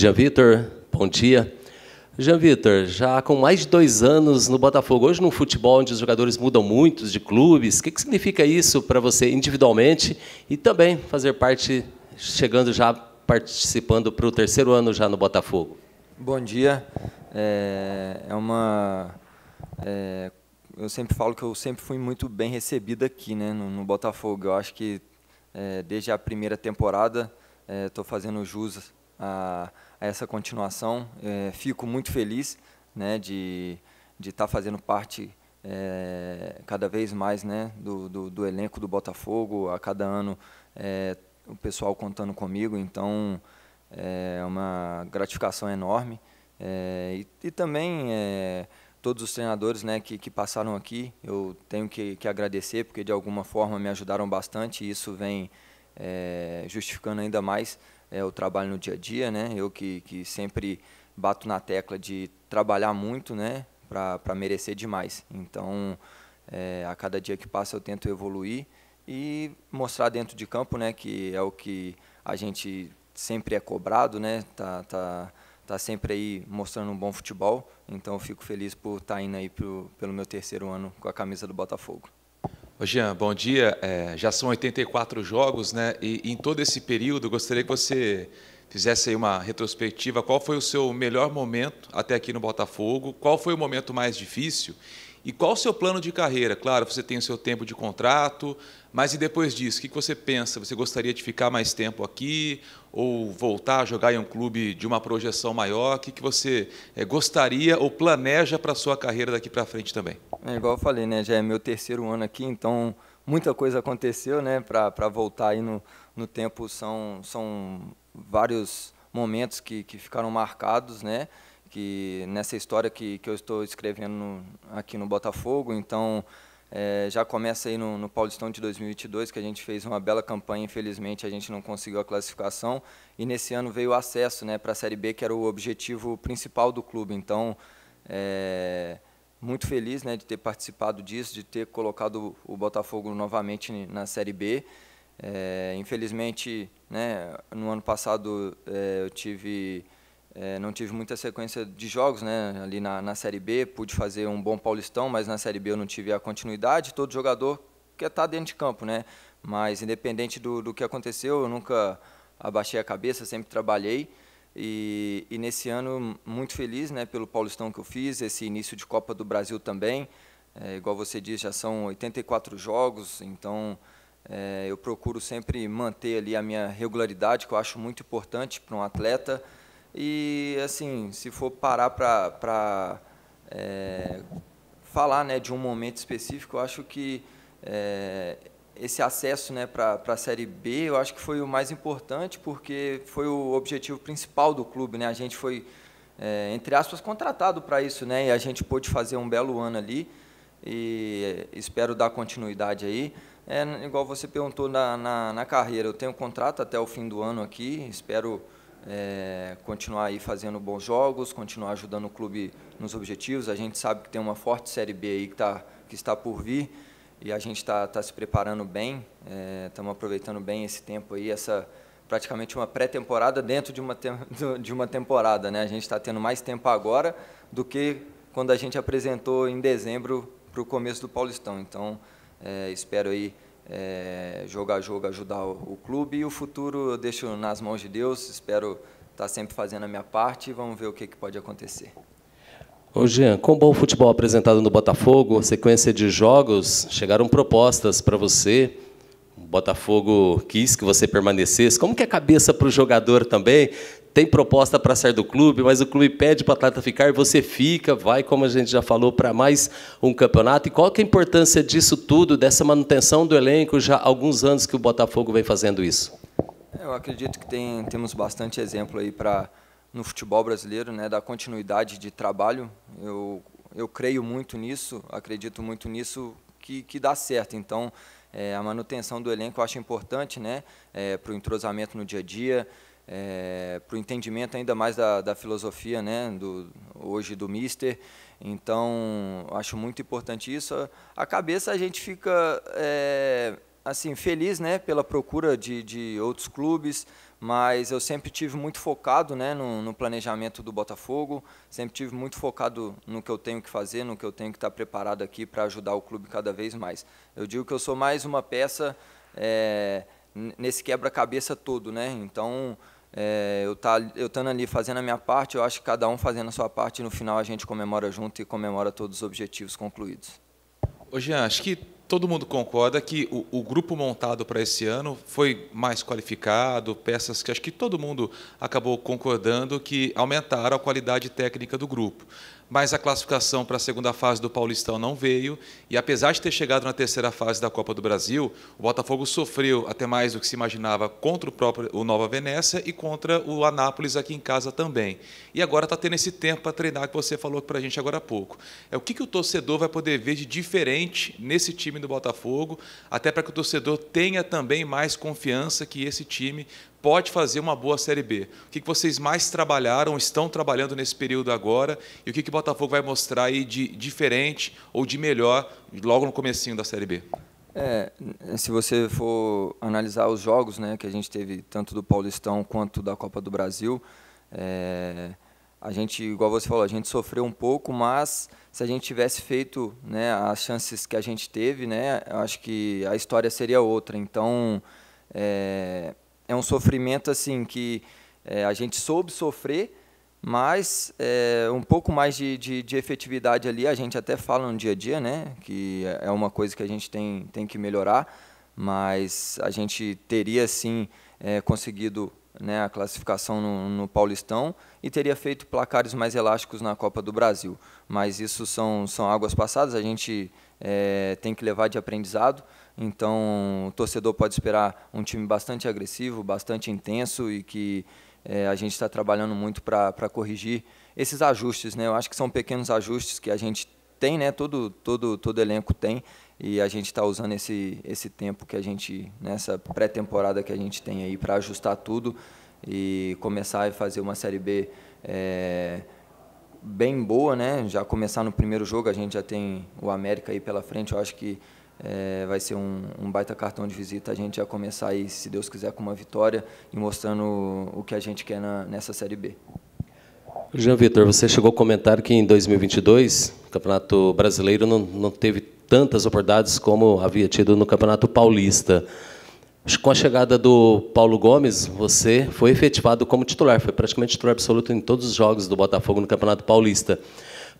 Jean Vitor, bom dia. Jean Vitor, já com mais de dois anos no Botafogo, hoje num futebol onde os jogadores mudam muito de clubes, o que, significa isso para você individualmente e também fazer parte, chegando já participando para o terceiro ano já no Botafogo? Bom dia. É, é uma. É, eu sempre falo que eu sempre fui muito bem recebido aqui, né, no, no Botafogo. Eu acho que é, desde a primeira temporada estou é, fazendo jus a essa continuação. É, fico muito feliz né, de estar tá fazendo parte é, cada vez mais né, do, do, do, elenco do Botafogo. A cada ano é, o pessoal contando comigo, então é uma gratificação enorme. É, e, e, também é, todos os treinadores né, que, que passaram aqui, eu tenho que, que agradecer, porque de alguma forma me ajudaram bastante e isso vem é, justificando ainda mais é, o trabalho no dia a dia, né? Eu que, que sempre bato na tecla de trabalhar muito, né? Para merecer demais. Então, é, a cada dia que passa eu tento evoluir e mostrar dentro de campo, né? Que é o que a gente sempre é cobrado, né? Tá, tá, tá sempre aí mostrando um bom futebol. Então, fico feliz por estar tá indo aí pro, pelo meu terceiro ano com a camisa do Botafogo. Ô Jean, bom dia. É, já são 84 jogos, né? E, e em todo esse período, gostaria que você fizesse aí uma retrospectiva. Qual foi o seu melhor momento até aqui no Botafogo? Qual foi o momento mais difícil? E qual o seu plano de carreira? Claro, você tem o seu tempo de contrato, mas e depois disso? O que você pensa? Você gostaria de ficar mais tempo aqui ou voltar a jogar em um clube de uma projeção maior? O que você é, gostaria ou planeja para a sua carreira daqui para frente também? É igual eu falei, né? Já é meu terceiro ano aqui, então muita coisa aconteceu, né? Para voltar aí no, no tempo são, são vários momentos que, que ficaram marcados, né? Que nessa história que, que eu estou escrevendo no, aqui no Botafogo, então é, já começa aí no, no, Paulistão de 2022, que a gente fez uma bela campanha, infelizmente a gente não conseguiu a classificação, e nesse ano veio o acesso né, para a Série B, que era o objetivo principal do clube. Então, é, muito feliz né, de ter participado disso, de ter colocado o Botafogo novamente na Série B. É, infelizmente, né, no ano passado é, eu tive, é, não tive muita sequência de jogos né, ali na, na, Série B, pude fazer um bom Paulistão, mas na Série B eu não tive a continuidade. Todo jogador quer estar tá dentro de campo, né? mas independente do, do que aconteceu, eu nunca abaixei a cabeça, sempre trabalhei. E, e, nesse ano, muito feliz né, pelo Paulistão que eu fiz, esse início de Copa do Brasil também. É, igual você diz, já são 84 jogos, então é, eu procuro sempre manter ali a minha regularidade, que eu acho muito importante para um atleta. E, assim, se for parar para é, falar né, de um momento específico, eu acho que é, esse acesso né, para a Série B, eu acho que foi o mais importante, porque foi o objetivo principal do clube. Né? A gente foi, é, entre aspas, contratado para isso, né? e a gente pôde fazer um belo ano ali, e espero dar continuidade aí. É, igual você perguntou na, na, na carreira, eu tenho contrato até o fim do ano aqui, espero é, continuar aí fazendo bons jogos, continuar ajudando o clube nos objetivos. A gente sabe que tem uma forte Série B aí que, tá, que está por vir, e a gente está tá se preparando bem, estamos é, aproveitando bem esse tempo aí, essa praticamente uma pré-temporada dentro de uma, te de uma temporada. Né? A gente está tendo mais tempo agora do que quando a gente apresentou em dezembro para o começo do Paulistão. Então, é, espero aí é, jogo a jogo ajudar o, o, clube e o futuro eu deixo nas mãos de Deus. Espero estar tá sempre fazendo a minha parte e vamos ver o que, que pode acontecer. Ô Jean, com o bom futebol apresentado no Botafogo, sequência de jogos, chegaram propostas para você. O Botafogo quis que você permanecesse. Como que é a cabeça para o jogador também? Tem proposta para sair do clube, mas o clube pede para o atleta ficar, você fica, vai, como a gente já falou, para mais um campeonato. E qual que é a importância disso tudo, dessa manutenção do elenco, já há alguns anos que o Botafogo vem fazendo isso? É, eu acredito que tem, temos bastante exemplo aí para no futebol brasileiro, né, da continuidade de trabalho. Eu, eu creio muito nisso, acredito muito nisso, que, que dá certo. Então, é, a manutenção do elenco eu acho importante né, é, para o entrosamento no dia a dia, é, para o entendimento ainda mais da, da filosofia né, do, hoje do Mister. Então, acho muito importante isso. A cabeça a gente fica é, assim feliz né, pela procura de, de outros clubes, mas eu sempre tive muito focado né, no, no, planejamento do Botafogo, sempre tive muito focado no que eu tenho que fazer, no que eu tenho que estar preparado aqui para ajudar o clube cada vez mais. Eu digo que eu sou mais uma peça é, nesse quebra-cabeça todo, né? Então é, eu tá, estando ali fazendo a minha parte, eu acho que cada um fazendo a sua parte no final a gente comemora junto e comemora todos os objetivos concluídos. Hoje acho que todo mundo concorda que o, o grupo montado para esse ano foi mais qualificado, peças que acho que todo mundo acabou concordando que aumentaram a qualidade técnica do grupo mas a classificação para a segunda fase do Paulistão não veio. E apesar de ter chegado na terceira fase da Copa do Brasil, o Botafogo sofreu até mais do que se imaginava contra o próprio o Nova Venécia e contra o Anápolis aqui em casa também. E agora está tendo esse tempo para treinar que você falou para a gente agora há pouco. É o que, que o torcedor vai poder ver de diferente nesse time do Botafogo, até para que o torcedor tenha também mais confiança que esse time pode fazer uma boa Série B. O que vocês mais trabalharam, estão trabalhando nesse período agora e o que o Botafogo vai mostrar aí de diferente ou de melhor logo no comecinho da Série B? É, se você for analisar os jogos né, que a gente teve, tanto do Paulistão quanto da Copa do Brasil, é, a gente, igual você falou, a gente sofreu um pouco, mas se a gente tivesse feito né, as chances que a gente teve, né, acho que a história seria outra. Então, é, é um sofrimento assim que é, a gente soube sofrer, mas é, um pouco mais de, de, de, efetividade ali, a gente até fala no dia a dia, né? Que é, é uma coisa que a gente tem, tem que melhorar, mas a gente teria sim é, conseguido né, a classificação no, no, Paulistão e teria feito placares mais elásticos na Copa do Brasil. Mas isso são, são águas passadas, a gente é, tem que levar de aprendizado. Então, o torcedor pode esperar um time bastante agressivo, bastante intenso e que é, a gente está trabalhando muito para corrigir esses ajustes. Né? Eu acho que são pequenos ajustes que a gente tem, né? todo, todo, todo elenco tem, e a gente está usando esse, esse tempo que a gente, nessa pré-temporada que a gente tem aí para ajustar tudo e começar a fazer uma Série B. É, bem boa, né? Já começar no primeiro jogo, a gente já tem o América aí pela frente. Eu acho que é, vai ser um, um, baita cartão de visita. A gente já começar aí, se Deus quiser, com uma vitória e mostrando o, que a gente quer na, nessa Série B. Jean Vitor, você chegou a comentar que em 2022 o Campeonato Brasileiro não, não teve tantas oportunidades como havia tido no Campeonato Paulista. Com a chegada do Paulo Gomes, você foi efetivado como titular, foi praticamente titular absoluto em todos os jogos do Botafogo no Campeonato Paulista.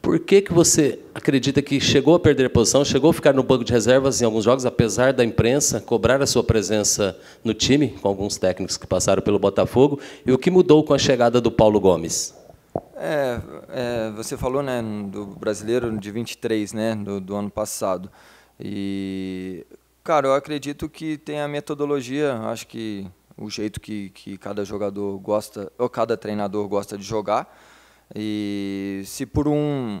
Por que, que você acredita que chegou a perder a posição, chegou a ficar no banco de reservas em alguns jogos, apesar da imprensa cobrar a sua presença no time, com alguns técnicos que passaram pelo Botafogo, e o que mudou com a chegada do Paulo Gomes? É, é você falou né, do brasileiro de 23, né, do, do ano passado. E Cara, eu acredito que tem a metodologia, acho que o jeito que, que cada jogador gosta, ou cada treinador gosta de jogar. E se por um,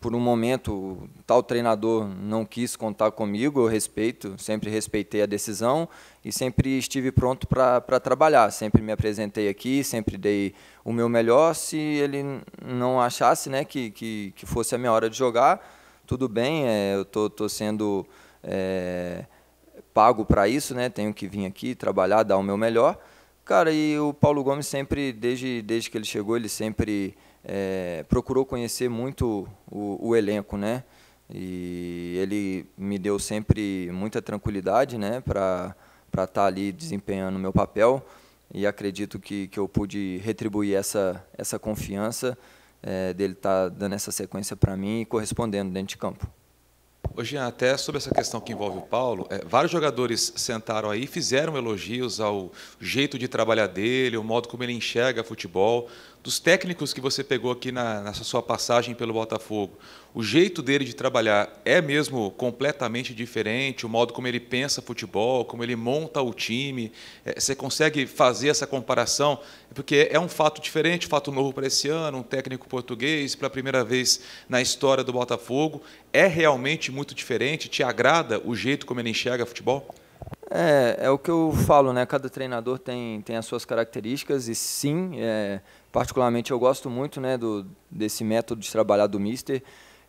por um momento tal treinador não quis contar comigo, eu respeito, sempre respeitei a decisão e sempre estive pronto para trabalhar. Sempre me apresentei aqui, sempre dei o meu melhor. Se ele não achasse né, que, que, que fosse a minha hora de jogar, tudo bem, é, eu estou tô, tô sendo. É, pago para isso, né? Tenho que vir aqui trabalhar, dar o meu melhor. Cara, e o Paulo Gomes sempre, desde, desde que ele chegou, ele sempre é, procurou conhecer muito o, o, elenco, né? E ele me deu sempre muita tranquilidade, né? Para estar tá ali desempenhando o meu papel. E acredito que, que eu pude retribuir essa, essa confiança é, dele estar tá dando essa sequência para mim e correspondendo dentro de campo. Hoje até sobre essa questão que envolve o Paulo, é, vários jogadores sentaram aí, fizeram elogios ao jeito de trabalhar dele, o modo como ele enxerga futebol dos técnicos que você pegou aqui na, nessa sua passagem pelo Botafogo, o jeito dele de trabalhar é mesmo completamente diferente? O modo como ele pensa futebol, como ele monta o time, é, você consegue fazer essa comparação? Porque é um fato diferente, fato novo para esse ano, um técnico português pela primeira vez na história do Botafogo. É realmente muito diferente? Te agrada o jeito como ele enxerga futebol? É, é o que eu falo, né? Cada treinador tem, tem as suas características e sim, é, particularmente eu gosto muito né, do, desse método de trabalhar do Mister.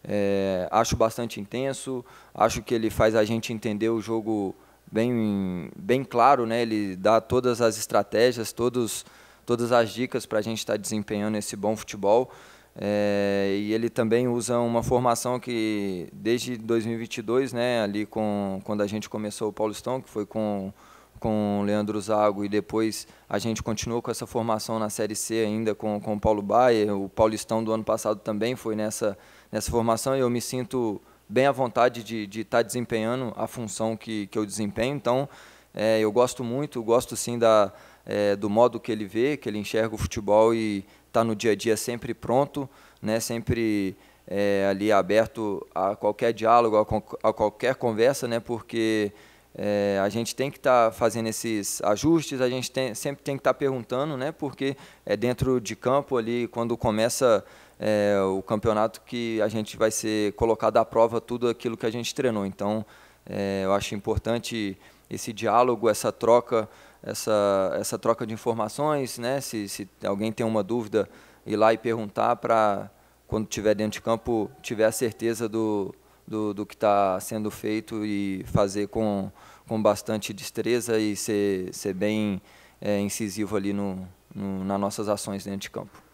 É, acho bastante intenso, acho que ele faz a gente entender o jogo bem, bem claro, né? ele dá todas as estratégias, todos, todas as dicas para a gente estar tá desempenhando esse bom futebol. É, e ele também usa uma formação que desde 2022, né, ali com quando a gente começou o Paulistão, que foi com com Leandro Zago e depois a gente continuou com essa formação na Série C ainda com, com o Paulo Baier O Paulistão do ano passado também foi nessa, nessa formação e eu me sinto bem à vontade de, de estar tá desempenhando a função que, que eu desempenho. Então, é, eu gosto muito, gosto sim da, é, do modo que ele vê, que ele enxerga o futebol e tá no dia a dia sempre pronto, né, sempre é, ali aberto a qualquer diálogo, a, a qualquer conversa, né, porque é, a gente tem que estar tá fazendo esses ajustes, a gente tem, sempre tem que estar tá perguntando, né, porque é dentro de campo ali, quando começa é, o campeonato, que a gente vai ser colocado à prova tudo aquilo que a gente treinou. Então, é, eu acho importante esse diálogo, essa troca, essa, essa troca de informações, né? se, se alguém tem uma dúvida, ir lá e perguntar para, quando estiver dentro de campo, tiver a certeza do, do, do que está sendo feito e fazer com, com bastante destreza e ser, ser bem é, incisivo ali no, no, nas nossas ações dentro de campo.